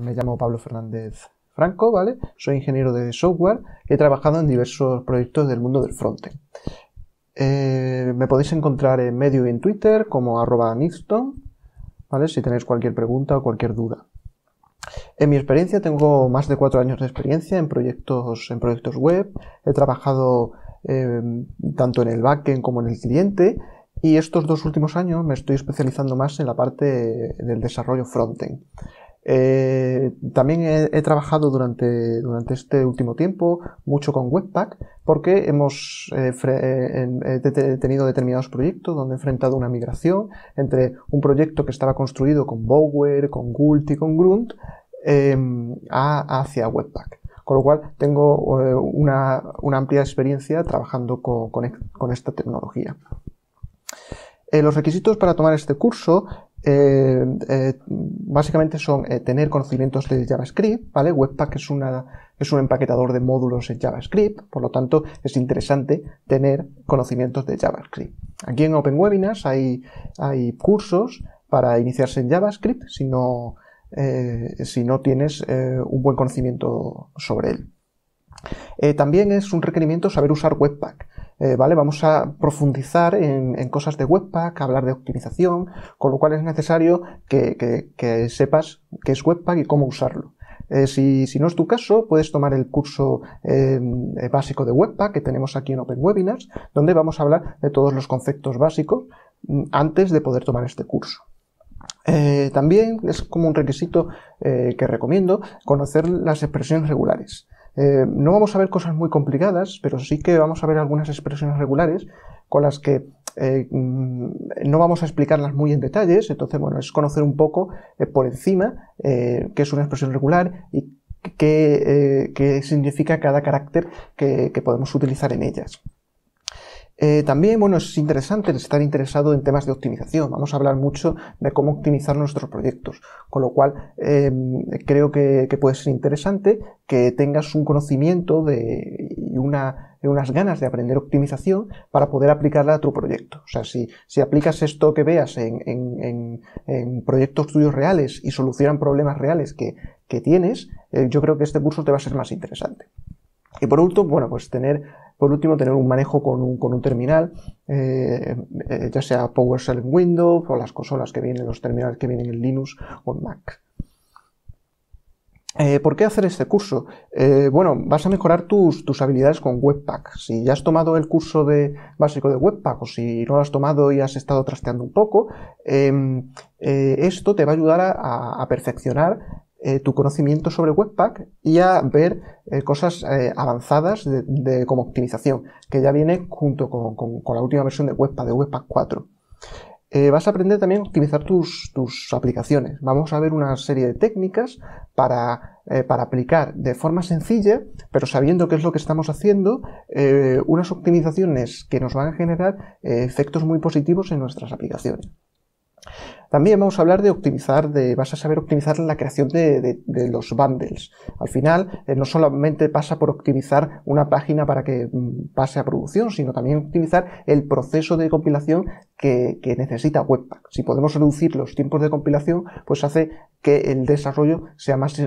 Me llamo Pablo Fernández Franco, ¿vale? Soy ingeniero de software y he trabajado en diversos proyectos del mundo del frontend. Eh, me podéis encontrar en medio y en Twitter como arroba ¿vale? Si tenéis cualquier pregunta o cualquier duda. En mi experiencia tengo más de cuatro años de experiencia en proyectos, en proyectos web. He trabajado em, tanto en el backend como en el cliente y estos dos últimos años me estoy especializando más en la parte del desarrollo frontend. Eh, también he, trabajado durante, durante este último tiempo mucho con Webpack porque hemos eh, eh, tenido determinados proyectos donde he enfrentado una migración entre un proyecto que estaba construido con Bower, con Gult y con Grunt em, hacia Webpack. Con lo cual tengo una, amplia experiencia trabajando con, esta tecnología. los requisitos para tomar este curso eh, eh, básicamente son eh, tener conocimientos de JavaScript, ¿vale? Webpack es, un empaquetador de módulos en JavaScript, por lo tanto es interesante tener conocimientos de JavaScript. Aquí en OpenWebinars hay, hay cursos para iniciarse en JavaScript si no tienes un buen conocimiento sobre él. también es un requerimiento saber usar Webpack. Eh, ¿vale? Vamos a profundizar en, cosas de Webpack, hablar de optimización, con lo cual es necesario que, sepas qué es Webpack y cómo usarlo. Eh, si, no es tu caso, puedes tomar el curso em, eh, básico de Webpack que tenemos aquí en Open Webinars, donde vamos a hablar de todos los conceptos básicos mm, antes de poder tomar este curso. también es como un requisito que recomiendo conocer las expresiones regulares. Eh, no vamos a ver cosas muy complicadas, pero sí que vamos a ver algunas expresiones regulares con las que eh, mm, no vamos a explicarlas muy en detalles, entonces bueno, es conocer un poco eh, por encima qué es una expresión regular y qué, significa cada carácter que podemos utilizar en ellas. Eh, también, bueno, es interesante estar interesado en temas de optimización. Vamos a hablar mucho de cómo optimizar nuestros proyectos, con lo cual em, creo que, puede ser interesante que tengas un conocimiento de, y unas ganas de aprender optimización para poder aplicarla a tu proyecto. O sea, si, si aplicas esto que veas en, proyectos tuyos reales y solucionan problemas reales que, tienes, eh, yo creo que este curso te va a ser más interesante. Y por último, bueno, pues tener por último, tener un manejo con un, terminal, eh, eh, ya sea PowerShell en Windows o las consolas que vienen, los terminales que vienen en Linux o Mac. Eh, ¿Por qué hacer este curso? bueno, vas a mejorar tus, habilidades con Webpack. Si ya has tomado el curso de, básico de Webpack o si no lo has tomado y has estado trasteando un poco, em, esto te va a ayudar a perfeccionar eh, tu conocimiento sobre Webpack y a ver eh, cosas eh, avanzadas de, como optimización, que ya viene junto con, la última versión de Webpack, de Webpack 4. vas a aprender también a optimizar tus, tus, aplicaciones. Vamos a ver una serie de técnicas para, para, aplicar de forma sencilla, pero sabiendo qué es lo que estamos haciendo, unas optimizaciones que nos van a generar efectos muy positivos en nuestras aplicaciones. También vamos a hablar de optimizar, de, vas a saber optimizar la creación de, los bundles. Al final, eh, no solamente pasa por optimizar una página para que mm, pase a producción, sino también optimizar el proceso de compilación que, necesita Webpack. Si podemos reducir los tiempos de compilación, pues hace que el desarrollo sea más,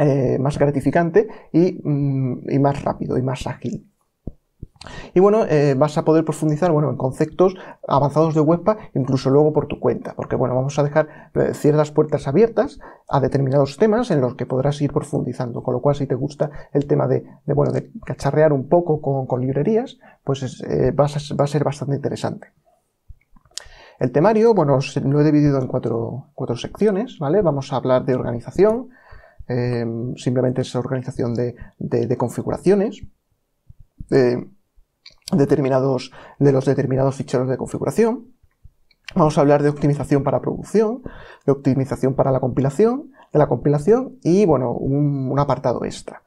eh, más gratificante y, mm, y más rápido y más ágil. Y bueno, eh, vas a poder profundizar bueno, en conceptos avanzados de webpa, incluso luego por tu cuenta, porque bueno, vamos a dejar eh, ciertas puertas abiertas a determinados temas en los que podrás ir profundizando. Con lo cual, si te gusta el tema de, de cacharrear un poco con, librerías, pues eh, va a ser bastante interesante. El temario, bueno, lo he dividido en cuatro, cuatro secciones, ¿vale? Vamos a hablar de organización, simplemente es organización de configuraciones determinados, de los determinados ficheros de configuración. Vamos a hablar de optimización para producción, de optimización para la compilación, de la compilación y, bueno, un, apartado extra.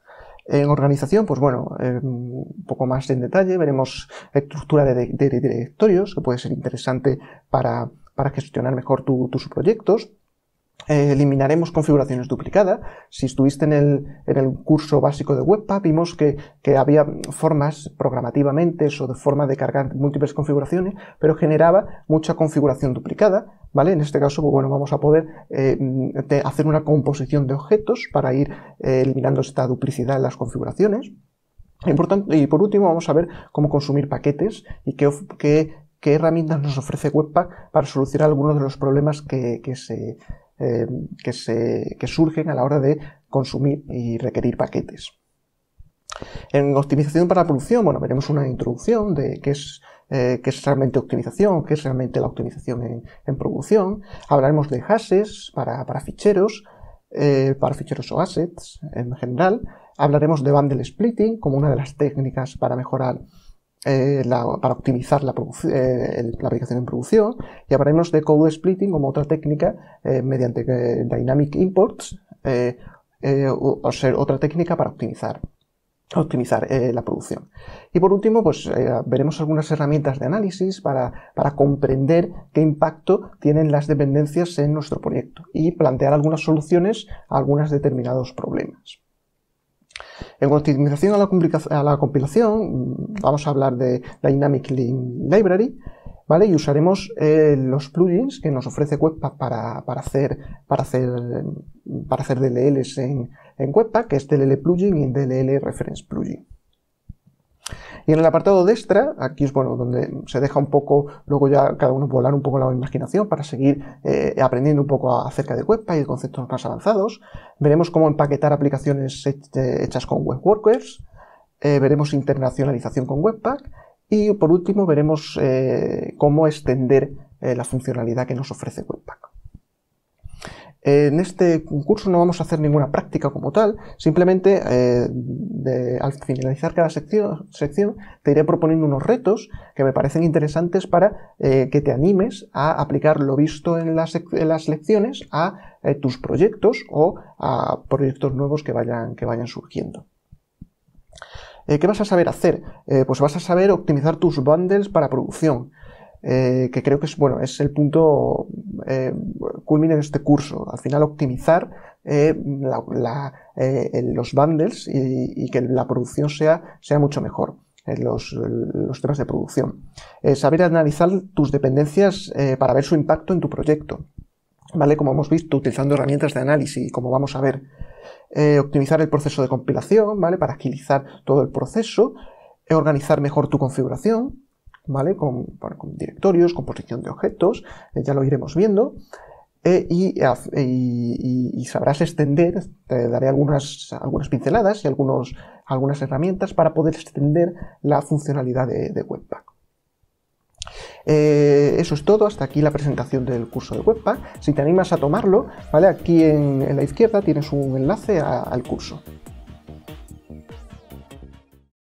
En organización, pues bueno, eh, un poco más en detalle, veremos estructura de, directorios, que puede ser interesante para, para gestionar mejor tus proyectos. Eh, eliminaremos configuraciones duplicadas. Si estuviste en el, curso básico de Webpack, vimos que, había formas programativamente o de forma de cargar múltiples configuraciones, pero generaba mucha configuración duplicada, ¿vale? En este caso, pues bueno, vamos a poder eh, hacer una composición de objetos para ir eh, eliminando esta duplicidad en las configuraciones. Y por, y por último, vamos a ver cómo consumir paquetes y qué, herramientas nos ofrece Webpack para solucionar algunos de los problemas que, que se Em, que, se, surgen a la hora de consumir y requerir paquetes. En optimización para producción, bueno, veremos una introducción de eh, qué es, realmente optimización, qué es realmente la optimización en, producción. Hablaremos de hashes para, ficheros, eh, para ficheros o assets en general. Hablaremos de bundle splitting como una de las técnicas para mejorar eh, para optimizar eh, la, aplicación en producción y hablaremos de code splitting como otra técnica eh, mediante dynamic imports o, ser otra técnica para optimizar la producción. Y por último, pues veremos algunas herramientas de análisis para, para comprender qué impacto tienen las dependencias en nuestro proyecto y plantear algunas soluciones a algunos determinados problemas. En optimización a la, compilación, vamos a hablar de Dynamic Link Library, ¿vale? Y usaremos eh, los plugins que nos ofrece Webpack para, hacer, DLLs en Webpack, que es DLL Plugin y DLL Reference Plugin. Y en el apartado de extra, aquí es bueno, donde se deja un poco, luego ya cada uno volar un poco la imaginación para seguir eh, aprendiendo un poco acerca de Webpack y conceptos más avanzados. Veremos cómo empaquetar aplicaciones eh, hechas con web workers. Eh, veremos internacionalización con Webpack y por último veremos cómo extender la funcionalidad que nos ofrece Webpack en este curso no vamos a hacer ninguna práctica como tal, simplemente eh, al finalizar cada sección, te iré proponiendo unos retos que me parecen interesantes para eh, que te animes a aplicar lo visto en las, lecciones a eh, tus proyectos o a proyectos nuevos que vayan, que vayan surgiendo. ¿Qué vas a saber hacer? pues vas a saber optimizar tus bundles para producción. Eh, que creo que es, bueno, es el punto eh, culmine de este curso. Al final, optimizar eh, eh, los bundles y, que la producción sea, sea mucho mejor. Los, los, temas de producción. saber analizar tus dependencias para ver su impacto en tu proyecto. ¿Vale? Como hemos visto, utilizando herramientas de análisis, como vamos a ver. optimizar el proceso de compilación, ¿vale? Para agilizar todo el proceso. organizar mejor tu configuración ¿vale? Con, directorios, composición de objetos, eh, ya lo iremos viendo. Eh, y, sabrás extender, te daré algunas, algunas pinceladas y algunos, algunas herramientas para poder extender la funcionalidad de, Webpack. Eh, eso es todo, hasta aquí la presentación del curso de Webpack. Si te animas a tomarlo, ¿vale? aquí en, la izquierda tienes un enlace al curso.